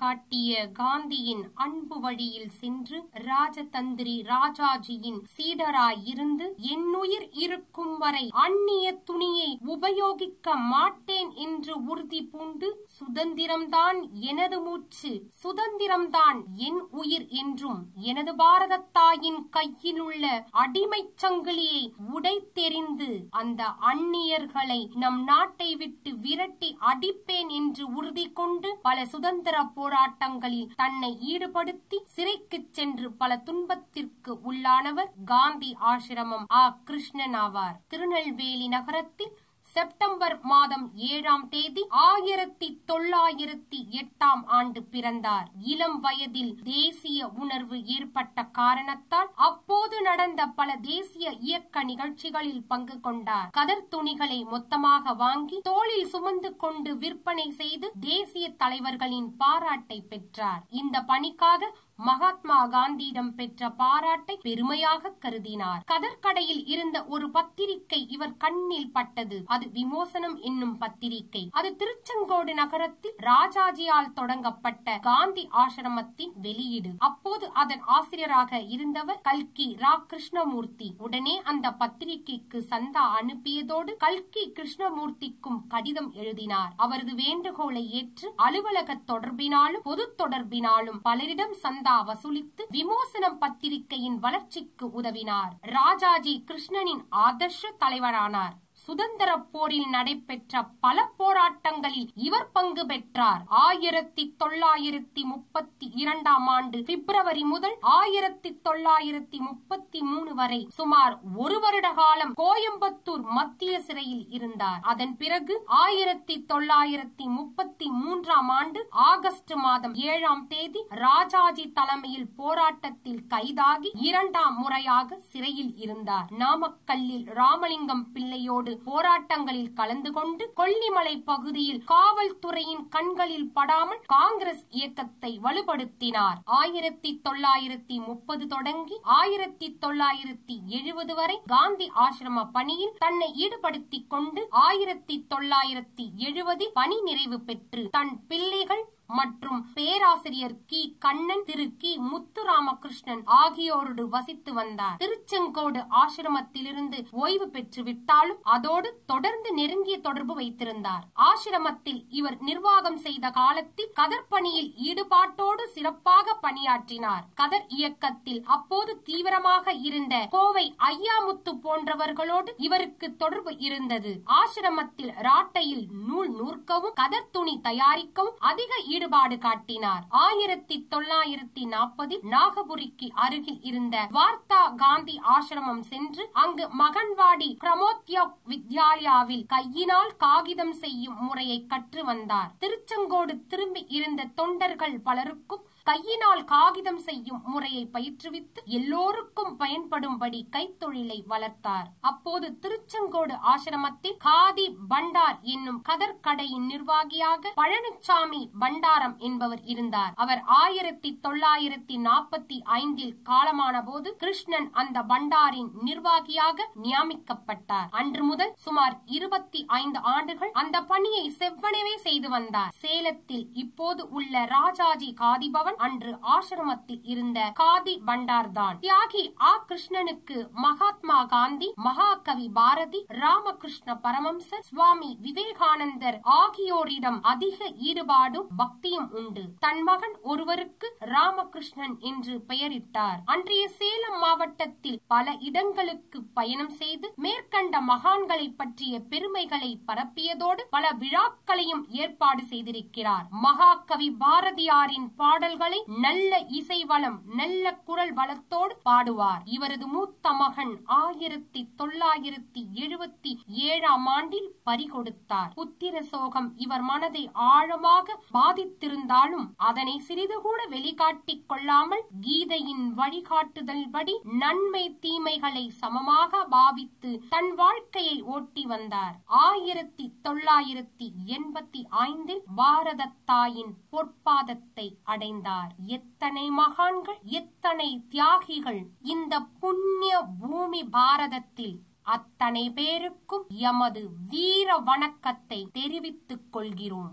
காட்டிய காந்தியின் அன்பு வழியில் சென்று ராஜதந்திரி ராஜாஜியின் சீடராயிருந்து என்னுயிர் இருக்கும் வரை அந்நிய துணியை உபயோகிக்க மாட்டேன் என்று உறுதி பூண்டு சுதந்திரம்தான் எனது மூச்சு சுதந்திரம்தான் என் உயிர் என்றும் எனது பாரத தாயின் கையில் உள்ள அடிமை சங்கிலியை உடைத்தெறிந்து அந்த அந்நியர்களை நம் நாட்டை விட்டு விரட்டி அடிப்பேன் என்று உறுதி கொண்டு பல சுதந்திர போராட்டங்களில் தன்னை ஈடுபடுத்தி சிறைக்கு சென்று பல துன்பத்திற்கு உள்ளானவர் காந்தி ஆசிரமம் ஆ கிருஷ்ணன் ஆவார் திருநெல்வேலி நகரத்தில் செப்டம்பர் மாதம் ஏழாம் தேதி ஆயிரத்தி தொள்ளாயிரத்தி எட்டாம் ஆண்டு பிறந்தார் இளம் வயதில் தேசிய உணர்வு ஏற்பட்ட காரணத்தால் அப்போது நடந்த பல தேசிய இயக்க நிகழ்ச்சிகளில் பங்கு கொண்டார் கதர் துணிகளை மொத்தமாக வாங்கி தோளில் சுமந்து கொண்டு விற்பனை செய்து தேசிய தலைவர்களின் பாராட்டை பெற்றார் இந்த பணிக்காக மகாத்மா காந்தியிடம் பெற்ற பாராட்டை பெருமையாக கருதினார் கதற்கடையில் இருந்த ஒரு பத்திரிகை இவர் கண்ணில் பட்டது அது விமோசனம் என்னும் பத்திரிகை அது திருச்செங்கோடு நகரத்தில் ராஜாஜியால் தொடங்கப்பட்ட காந்தி ஆசிரமத்தின் வெளியீடு அப்போது அதன் ஆசிரியராக இருந்தவர் கல்கி ரா கிருஷ்ணமூர்த்தி உடனே அந்த பத்திரிகைக்கு சந்தா அனுப்பியதோடு கல்கி கிருஷ்ணமூர்த்திக்கும் கடிதம் எழுதினார் அவரது வேண்டுகோளை ஏற்று அலுவலக தொடர்பினாலும் பொது தொடர்பினாலும் பலரிடம் சந்த சந்தா வசூலித்து விமோசனம் பத்திரிகையின் வளர்ச்சிக்கு உதவினார் ராஜாஜி கிருஷ்ணனின் ஆதர்ஷ தலைவரானார் சுதந்திர போரில் நடைபெற்ற பல போராட்டங்களில் இவர் பங்கு பெற்றார் ஆயிரத்தி தொள்ளாயிரத்தி முப்பத்தி இரண்டாம் ஆண்டு பிப்ரவரி முதல் ஆயிரத்தி தொள்ளாயிரத்தி முப்பத்தி மூணு வரை சுமார் ஒரு வருட காலம் கோயம்புத்தூர் மத்திய சிறையில் இருந்தார் அதன் பிறகு ஆயிரத்தி தொள்ளாயிரத்தி முப்பத்தி மூன்றாம் ஆண்டு ஆகஸ்ட் மாதம் ஏழாம் தேதி ராஜாஜி தலைமையில் போராட்டத்தில் கைதாகி இரண்டாம் முறையாக சிறையில் இருந்தார் நாமக்கல்லில் ராமலிங்கம் பிள்ளையோடு தொடர்ந்து போராட்டங்களில் கலந்து கொண்டு கொல்லிமலை பகுதியில் காவல்துறையின் கண்களில் படாமல் காங்கிரஸ் இயக்கத்தை வலுப்படுத்தினார் ஆயிரத்தி தொள்ளாயிரத்தி முப்பது தொடங்கி ஆயிரத்தி தொள்ளாயிரத்தி எழுபது வரை காந்தி ஆசிரம பணியில் தன்னை ஈடுபடுத்திக் கொண்டு ஆயிரத்தி தொள்ளாயிரத்தி எழுபதில் பணி நிறைவு பெற்று தன் பிள்ளைகள் மற்றும் பேராசிரியர் கி கண்ணன் திரு கி முத்து ராமகிருஷ்ணன் ஆகியோரோடு வசித்து வந்தார் திருச்செங்கோடு ஆசிரமத்திலிருந்து ஓய்வு பெற்று விட்டாலும் அதோடு தொடர்ந்து நெருங்கிய தொடர்பு வைத்திருந்தார் ஆசிரமத்தில் இவர் நிர்வாகம் செய்த காலத்தில் கதற்பணியில் ஈடுபாட்டோடு சிறப்பாக பணியாற்றினார் கதர் இயக்கத்தில் அப்போது தீவிரமாக இருந்த கோவை ஐயாமுத்து போன்றவர்களோடு இவருக்கு தொடர்பு இருந்தது ஆசிரமத்தில் ராட்டையில் நூல் நூற்கவும் கதர் துணி தயாரிக்கவும் அதிக ஈடுபாடு காட்டினார் ஆயிரத்தி தொள்ளாயிரத்தி நாற்பதில் நாகபுரிக்கு அருகில் இருந்த வார்த்தா காந்தி ஆசிரமம் சென்று அங்கு மகன்வாடி பிரமோத்யா வித்யாலயாவில் கையினால் காகிதம் செய்யும் முறையை கற்று வந்தார் திருச்செங்கோடு திரும்பி இருந்த தொண்டர்கள் பலருக்கும் கையினால் காகிதம் செய்யும் முறையை பயிற்றுவித்து எல்லோருக்கும் பயன்படும்படி கைத்தொழிலை வளர்த்தார் அப்போது திருச்செங்கோடு ஆசிரமத்தில் காதி பண்டார் என்னும் கதற்கடையின் நிர்வாகியாக பழனிசாமி பண்டாரம் என்பவர் இருந்தார் அவர் ஆயிரத்தி தொள்ளாயிரத்தி நாற்பத்தி ஐந்தில் காலமான போது கிருஷ்ணன் அந்த பண்டாரின் நிர்வாகியாக நியமிக்கப்பட்டார் அன்று முதல் சுமார் இருபத்தி ஐந்து ஆண்டுகள் அந்த பணியை செவ்வனவே செய்து வந்தார் சேலத்தில் இப்போது உள்ள ராஜாஜி காதிபவன் அவன் அன்று ஆசிரமத்தில் இருந்த காதி பண்டார்தான் தியாகி ஆ கிருஷ்ணனுக்கு மகாத்மா காந்தி மகாகவி பாரதி ராமகிருஷ்ண பரமம்சர் சுவாமி விவேகானந்தர் ஆகியோரிடம் அதிக ஈடுபாடும் பக்தியும் உண்டு தன் மகன் ஒருவருக்கு ராமகிருஷ்ணன் என்று பெயரிட்டார் அன்றைய சேலம் மாவட்டத்தில் பல இடங்களுக்கு பயணம் செய்து மேற்கண்ட மகான்களை பற்றிய பெருமைகளை பரப்பியதோடு பல விழாக்களையும் ஏற்பாடு செய்திருக்கிறார் மகாகவி பாரதியாரின் பாடல்கள் பாடல்களை நல்ல இசை வளம் நல்ல குரல் வளத்தோடு பாடுவார் இவரது மூத்த மகன் ஆயிரத்தி தொள்ளாயிரத்தி எழுபத்தி ஏழாம் ஆண்டில் பறிகொடுத்தார் புத்திர சோகம் இவர் மனதை ஆழமாக பாதித்திருந்தாலும் அதனை சிறிது கூட வெளிக்காட்டிக் கொள்ளாமல் கீதையின் வழிகாட்டுதல் படி நன்மை தீமைகளை சமமாக பாவித்து தன் வாழ்க்கையை ஓட்டி வந்தார் ஆயிரத்தி தொள்ளாயிரத்தி எண்பத்தி ஐந்தில் பாரத தாயின் பொற்பாதத்தை அடைந்தார் கொண்டார் எத்தனை மகான்கள் எத்தனை தியாகிகள் இந்த புண்ணிய பூமி பாரதத்தில் அத்தனை பேருக்கும் எமது வீர வணக்கத்தை தெரிவித்துக் கொள்கிறோம்